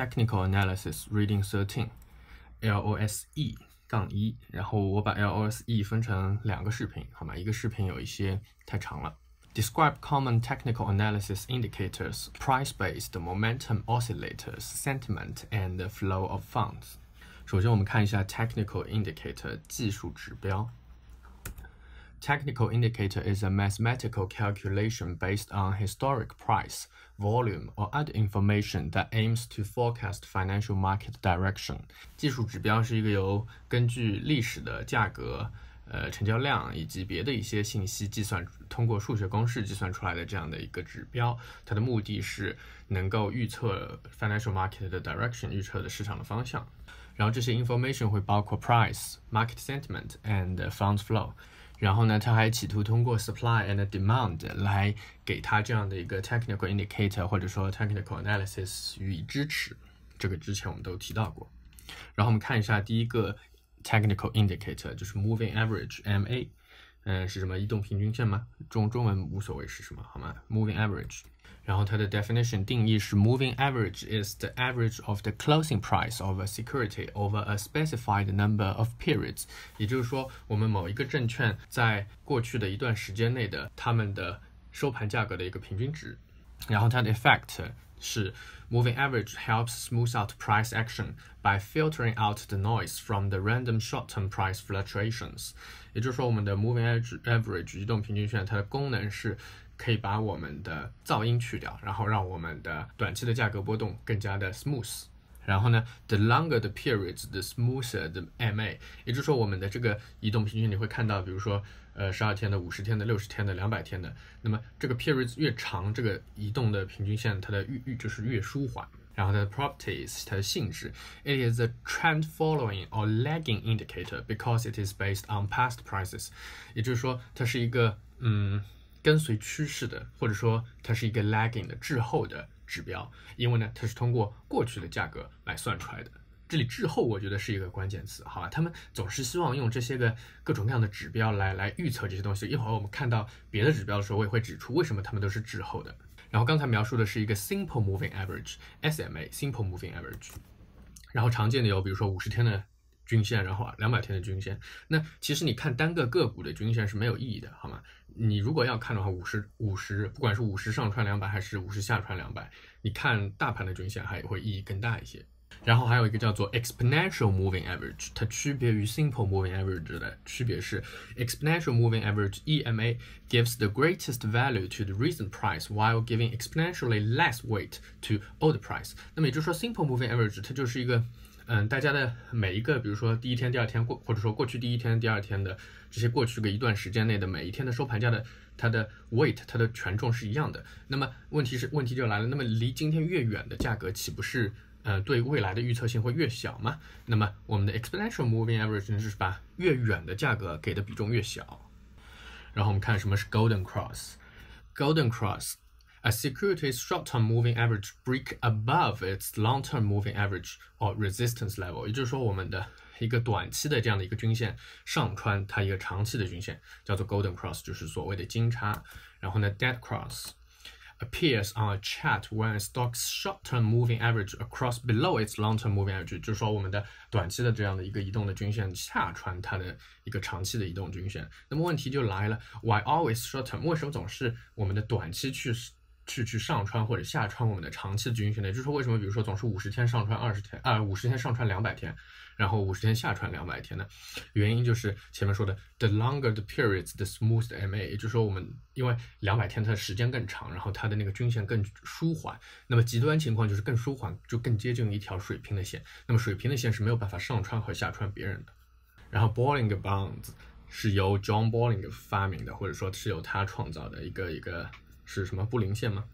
Technical Analysis Reading Thirteen LOSE 杠一，然后我把 LOSE 分成两个视频，好吗？一个视频有一些太长了。Describe common technical analysis indicators, price-based momentum oscillators, sentiment, and flow of funds. 首先，我们看一下 technical indicator 技术指标。Technical indicator is a mathematical calculation based on historic price, volume, or other information that aims to forecast financial market direction. 技术指标是一个由根据历史的价格、呃成交量以及别的一些信息计算，通过数学公式计算出来的这样的一个指标，它的目的是能够预测 financial market 的 direction，预测的市场的方向。然后这些 information 会包括 price, market sentiment and fund flow。然后呢，他还企图通过 supply and demand 来给他这样的一个 technical indicator 或者说 technical analysis 予以支持。这个之前我们都提到过。然后我们看一下第一个 technical indicator，就是 moving average MA。嗯，是什么移动平均线吗？中中文无所谓是什么好吗？Moving average，然后它的 definition 定义是：moving average is the average of the closing price of a security over a specified number of periods。也就是说，我们某一个证券在过去的一段时间内的它们的收盘价格的一个平均值。然后它的 effect。是 moving average helps smooth out price action by filtering out the noise from the random short-term price fluctuations。也就是说，我们的 moving average 移动平均线它的功能是可以把我们的噪音去掉，然后让我们的短期的价格波动更加的 smooth。然后呢，the longer the periods, the smoother the MA。也就是说，我们的这个移动平均你会看到，比如说呃，十二天的、五十天的、六十天的、两百天的，那么这个 period s 越长，这个移动的平均线它的越越就是越舒缓。然后它的 properties，它的性质，it is a trend following or lagging indicator because it is based on past prices。也就是说，它是一个嗯跟随趋势的，或者说它是一个 lagging 的滞后的指标，因为呢它是通过过去的价格来算出来的。这里滞后，我觉得是一个关键词，好吧？他们总是希望用这些个各种各样的指标来来预测这些东西。一会儿我们看到别的指标的时候，我也会指出为什么他们都是滞后的。然后刚才描述的是一个 simple moving average（SMA），simple moving average。然后常见的有，比如说五十天的均线，然后两百天的均线。那其实你看单个个股的均线是没有意义的，好吗？你如果要看的话，五十五十，不管是五十上穿两百还是五十下穿两百，你看大盘的均线还会意义更大一些。然后还有一个叫做 exponential moving average，它区别于 simple moving average 的区别是 exponential moving average EMA gives the greatest value to the recent price while giving exponentially less weight to old price。那么也就是说 simple moving average 它就是一个，嗯，大家的每一个，比如说第一天、第二天过，或者说过去第一天、第二天的这些过去个一段时间内的每一天的收盘价的它的 weight 它的权重是一样的。那么问题是问题就来了，那么离今天越远的价格岂不是？呃，对未来的预测性会越小嘛？那么我们的 exponential moving average 呢，就是把越远的价格给的比重越小。然后我们看什么是 golden cross。golden cross，a security's short-term moving average break above its long-term moving average or resistance level。也就是说，我们的一个短期的这样的一个均线上穿它一个长期的均线，叫做 golden cross，就是所谓的金叉。然后呢，dead cross。Appears on a chart when a stock's short-term moving average across below its long-term moving average，就是说我们的短期的这样的一个移动的均线恰穿它的一个长期的移动均线。那么问题就来了，Why always short-term？为什么总是我们的短期趋势？去去上穿或者下穿我们的长期均线的，也就是说，为什么比如说总是五十天上穿二十天，啊五十天上穿两百天，然后五十天下穿两百天呢？原因就是前面说的 the longer the periods, the smooth the MA，也就是说，我们因为两百天它的时间更长，然后它的那个均线更舒缓。那么极端情况就是更舒缓，就更接近一条水平的线。那么水平的线是没有办法上穿和下穿别人的。然后 Bollinger Bands 是由 John Bollinger 发明的，或者说是由他创造的一个一个。是什么布林线吗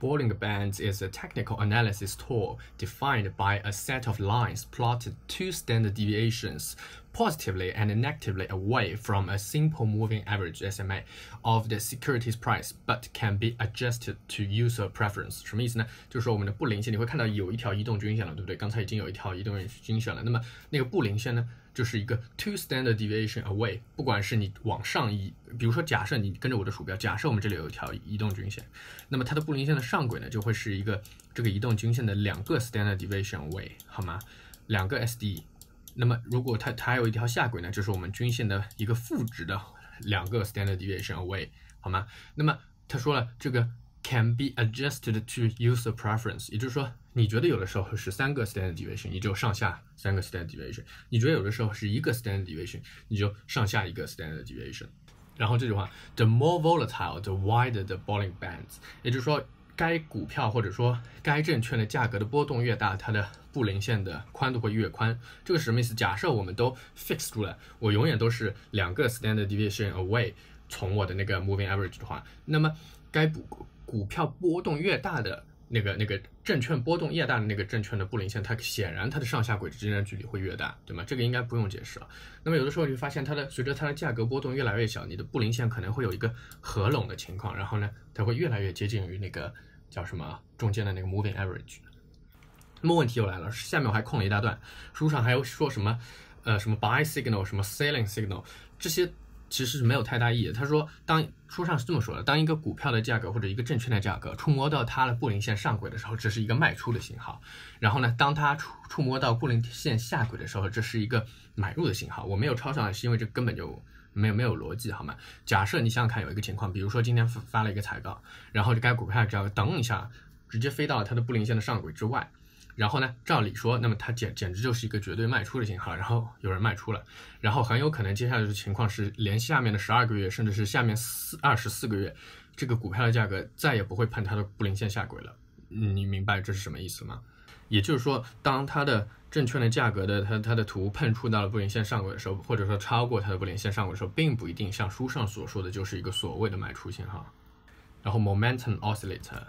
？Boiling bands is a technical analysis tool defined by a set of lines plotted two standard deviations positively and negatively away from a simple moving average SMA of the securities price, but can be adjusted to user preference. 什么意思呢？就是说我们的布林线，你会看到有一条移动均线了，对不对？刚才已经有一条移动均线了，那么那个布林线呢？就是一个 two standard deviation away，不管是你往上移，比如说假设你跟着我的鼠标，假设我们这里有一条移动均线，那么它的布林线的上轨呢，就会是一个这个移动均线的两个 standard deviation away，好吗？两个 SD，那么如果它它有一条下轨呢，就是我们均线的一个负值的两个 standard deviation away，好吗？那么他说了，这个 can be adjusted to use a preference，也就是说。你觉得有的时候是三个 standard deviation，你就上下三个 standard deviation；你觉得有的时候是一个 standard deviation，你就上下一个 standard deviation。然后这句话，the more volatile，the wider the Bolling bands，也就是说，该股票或者说该证券的价格的波动越大，它的布林线的宽度会越宽。这个是什么意思？假设我们都 fix 住了，我永远都是两个 standard deviation away 从我的那个 moving average 的话，那么该股股票波动越大的那个那个。证券波动越大，的那个证券的布林线，它显然它的上下轨之间的距离会越大，对吗？这个应该不用解释了。那么有的时候你会发现，它的随着它的价格波动越来越小，你的布林线可能会有一个合拢的情况，然后呢，它会越来越接近于那个叫什么中间的那个 moving average。那么问题又来了，下面我还空了一大段，书上还有说什么，呃，什么 buy signal，什么 selling signal，这些。其实是没有太大意义。他说，当书上是这么说的，当一个股票的价格或者一个证券的价格触摸到它的布林线上轨的时候，这是一个卖出的信号。然后呢，当它触触摸到布林线下轨的时候，这是一个买入的信号。我没有抄上来，是因为这根本就没有没有逻辑，好吗？假设你想想看，有一个情况，比如说今天发了一个财报，然后这该股票只要等一下，直接飞到了它的布林线的上轨之外。然后呢？照理说，那么它简简直就是一个绝对卖出的信号。然后有人卖出了，然后很有可能接下来的情况是，连下面的十二个月，甚至是下面四二十四个月，这个股票的价格再也不会碰它的布林线下轨了。你明白这是什么意思吗？也就是说，当它的证券的价格的它它的图碰触到了布林线上轨的时候，或者说超过它的布林线上轨的时候，并不一定像书上所说的就是一个所谓的卖出信号。然后 momentum oscillator。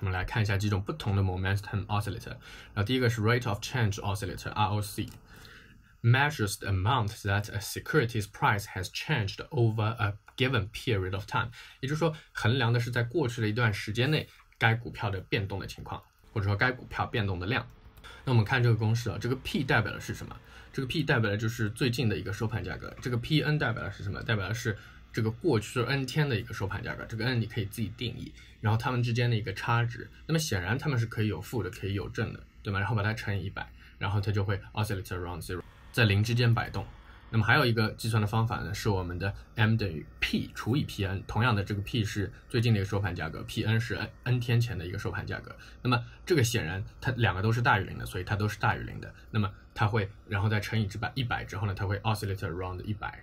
我们来看一下几种不同的 momentum oscillator。然后第一个是 rate of change oscillator (ROC)，measures the amount that a security's price has changed over a given period of time。也就是说，衡量的是在过去的一段时间内该股票的变动的情况，或者说该股票变动的量。那我们看这个公式啊，这个 P 代表的是什么？这个 P 代表的就是最近的一个收盘价格。这个 Pn 代表的是什么？代表的是。这个过去 n 天的一个收盘价格，这个 n 你可以自己定义，然后它们之间的一个差值，那么显然它们是可以有负的，可以有正的，对吗？然后把它乘以一百，然后它就会 oscillate around zero，在零之间摆动。那么还有一个计算的方法呢，是我们的 m 等于 p 除以 pn，同样的，这个 p 是最近的一个收盘价格，pn 是 n n 天前的一个收盘价格。那么这个显然它两个都是大于零的，所以它都是大于零的。那么它会，然后再乘以之百，一百之后呢，它会 oscillate around 一百。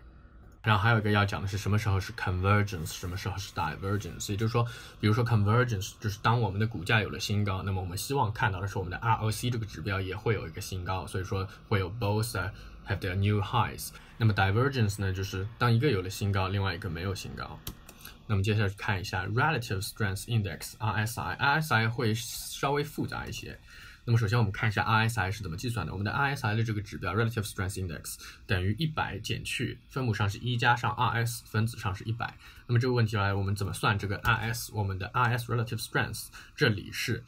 然后还有一个要讲的是，什么时候是 convergence，什么时候是 divergence。也就是说，比如说 convergence，就是当我们的股价有了新高，那么我们希望看到的是我们的 ROC 这个指标也会有一个新高，所以说会有 both have their new highs。那么 divergence 呢，就是当一个有了新高，另外一个没有新高。那么接下来看一下 relative strength index RSI，RSI 会稍微复杂一些。那么首先我们看一下 RSI 是怎么计算的。我们的 RSI 的这个指标 Relative Strength Index 等于一百减去分母上是一加上 RS 分子上是一百。那么这个问题来，我们怎么算这个 RS？我们的 RS Relative Strength 这里是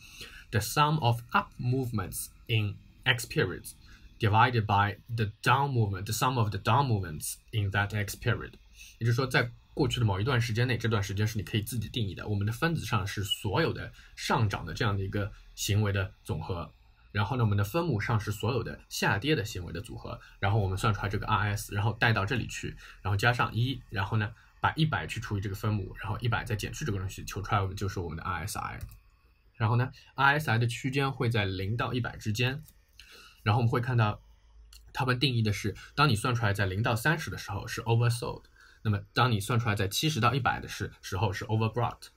the sum of up movements in x periods divided by the down movement, the sum of the down movements in that x period。也就是说，在过去的某一段时间内，这段时间是你可以自己定义的。我们的分子上是所有的上涨的这样的一个行为的总和，然后呢，我们的分母上是所有的下跌的行为的组合。然后我们算出来这个 RS，然后带到这里去，然后加上一，然后呢，把一百去除以这个分母，然后一百再减去这个东西，求出来我们就是我们的 RSI。然后呢，RSI 的区间会在零到一百之间。然后我们会看到，他们定义的是，当你算出来在零到三十的时候是 oversold。那么，当你算出来在七十到一百的是时候是 overbought，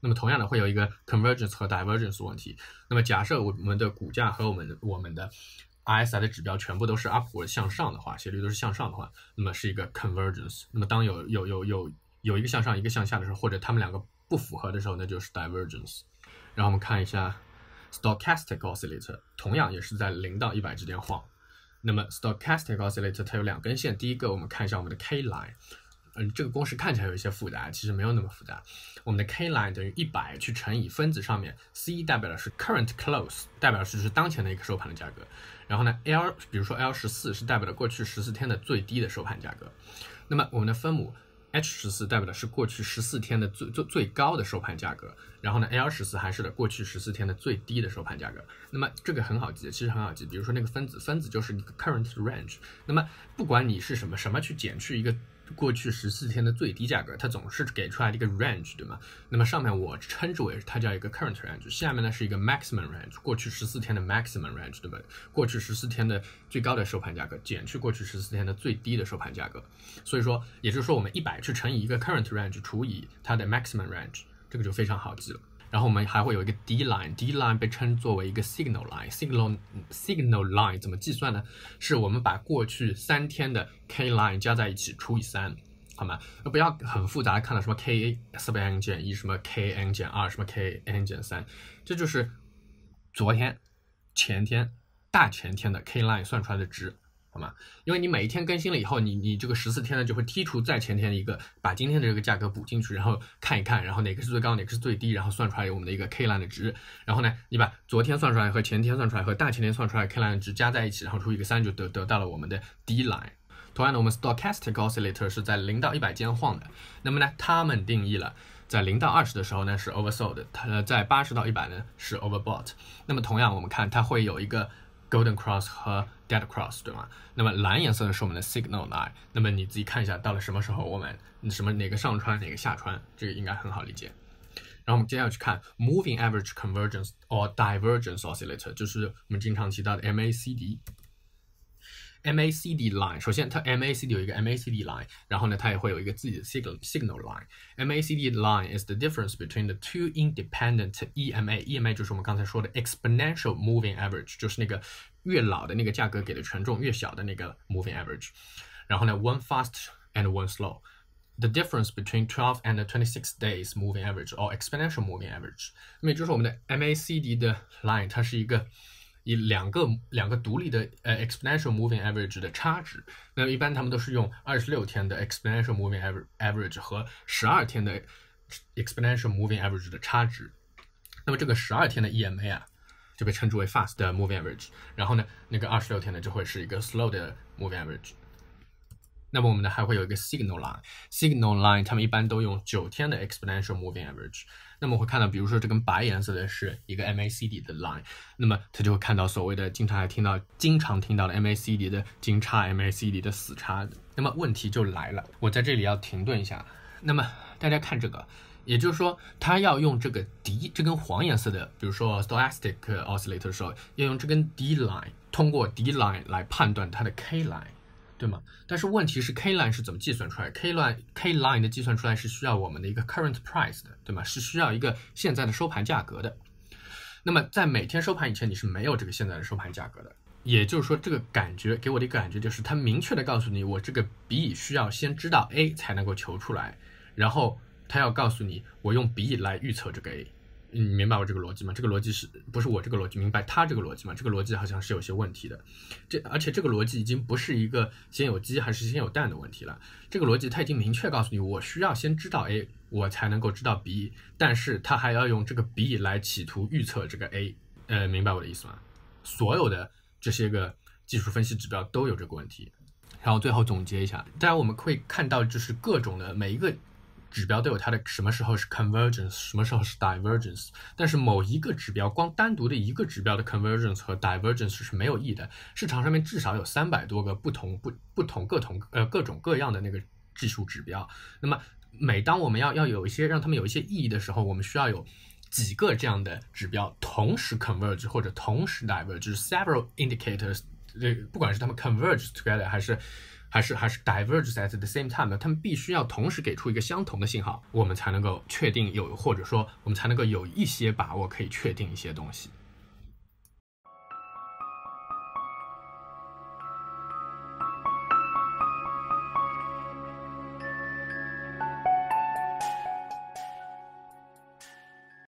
那么同样的会有一个 convergence 和 divergence 问题。那么假设我们的股价和我们我们的 RSI 的指标全部都是 upward 向上的话，斜率都是向上的话，那么是一个 convergence。那么当有有有有有一个向上一个向下的时候，或者它们两个不符合的时候，那就是 divergence。然后我们看一下 stochastic oscillator，同样也是在零到一百之间晃。那么 stochastic oscillator 它有两根线，第一个我们看一下我们的 k line，嗯，这个公式看起来有一些复杂，其实没有那么复杂。我们的 k line 等于一百去乘以分子上面 c 代表的是 current close，代表的是当前的一个收盘的价格，然后呢 l，比如说 l 十四是代表的过去十四天的最低的收盘价格，那么我们的分母。H 十四代表的是过去十四天的最最最高的收盘价格，然后呢，L 十四还是的过去十四天的最低的收盘价格。那么这个很好记，其实很好记。比如说那个分子，分子就是 current range。那么不管你是什么什么去减去一个。过去十四天的最低价格，它总是给出来的一个 range，对吗？那么上面我称之为它叫一个 current range，下面呢是一个 maximum range，过去十四天的 maximum range，对吧？过去十四天的最高的收盘价格减去过去十四天的最低的收盘价格，所以说，也就是说我们一百去乘以一个 current range 除以它的 maximum range，这个就非常好记了。然后我们还会有一个 D line，D line 被称作为一个 signal line，signal signal line 怎么计算呢？是我们把过去三天的 K line 加在一起除以三，好吗？不要很复杂，看到什么 K sub n 减一，什么 K n 减二，什么 K n 减三，这就是昨天、前天、大前天的 K line 算出来的值。好吗？因为你每一天更新了以后，你你这个十四天呢就会剔除在前天的一个，把今天的这个价格补进去，然后看一看，然后哪个是最高，哪个是最低，然后算出来我们的一个 K line 的值。然后呢，你把昨天算出来和前天算出来和大前天算出来 K line 的值加在一起，然后除以一个三，就得得到了我们的 D line。同样的，我们 Stochastic Oscillator 是在零到一百间晃的。那么呢，它们定义了在零到二十的时候呢是 oversold，它在八十到一百呢是 overbought。那么同样，我们看它会有一个。Golden Cross 和 Dead Cross 对吗？那么蓝颜色呢是我们的 Signal Line。那么你自己看一下，到了什么时候我们什么哪个上穿哪个下穿，这个应该很好理解。然后我们接下去看 Moving Average Convergence or Divergence Oscillator，就是我们经常提到的 MACD。MACD line，首先它 MACD 有一个 MACD line，然后呢，它也会有一个自己的 signal signal line。MACD line is the difference between the two independent EMA。EMA 就是我们刚才说的 exponential moving average，就是那个越老的那个价格给的权重越小的那个 moving average。然后呢，one fast and one slow。the difference between 12 and 26 days moving average or exponential moving average。那么也就是我们的 MACD 的 line，它是一个。以两个两个独立的呃 exponential moving average 的差值，那么一般他们都是用二十六天的 exponential moving average 和十二天的 exponential moving average 的差值，那么这个十二天的 EMA 啊就被称之为 fast moving average，然后呢那个二十六天的就会是一个 slow 的 moving average。那么我们呢还会有一个 signal line，signal line，他们一般都用九天的 exponential moving average。那么会看到，比如说这根白颜色的是一个 MACD 的 line，那么它就会看到所谓的经常还听到经常听到的 MACD 的金叉、MACD 的死叉。那么问题就来了，我在这里要停顿一下。那么大家看这个，也就是说它要用这个 D，这根黄颜色的，比如说 stochastic oscillator 的时候，要用这根 D line，通过 D line 来判断它的 K line。对吗？但是问题是，K line 是怎么计算出来？K line K line 的计算出来是需要我们的一个 current price 的，对吗？是需要一个现在的收盘价格的。那么在每天收盘以前，你是没有这个现在的收盘价格的。也就是说，这个感觉给我的一个感觉就是，它明确的告诉你，我这个 B 需要先知道 A 才能够求出来，然后它要告诉你，我用 B 来预测这个 A。你明白我这个逻辑吗？这个逻辑是不是我这个逻辑？明白他这个逻辑吗？这个逻辑好像是有些问题的，这而且这个逻辑已经不是一个先有鸡还是先有蛋的问题了。这个逻辑他已经明确告诉你，我需要先知道 A，我才能够知道 B，但是他还要用这个 B 来企图预测这个 A，呃，明白我的意思吗？所有的这些个技术分析指标都有这个问题。然后最后总结一下，当然我们会看到就是各种的每一个。指标都有它的什么时候是 convergence，什么时候是 divergence。但是某一个指标光单独的一个指标的 convergence 和 divergence 是没有意义的。市场上面至少有三百多个不同不不同各同呃各种各样的那个技术指标。那么每当我们要要有一些让他们有一些意义的时候，我们需要有几个这样的指标同时 converge 或者同时 diverge，就是 several indicators。这不管是他们 converge together 还是还是还是 diverge at the same time 的，他们必须要同时给出一个相同的信号，我们才能够确定有，或者说我们才能够有一些把握可以确定一些东西。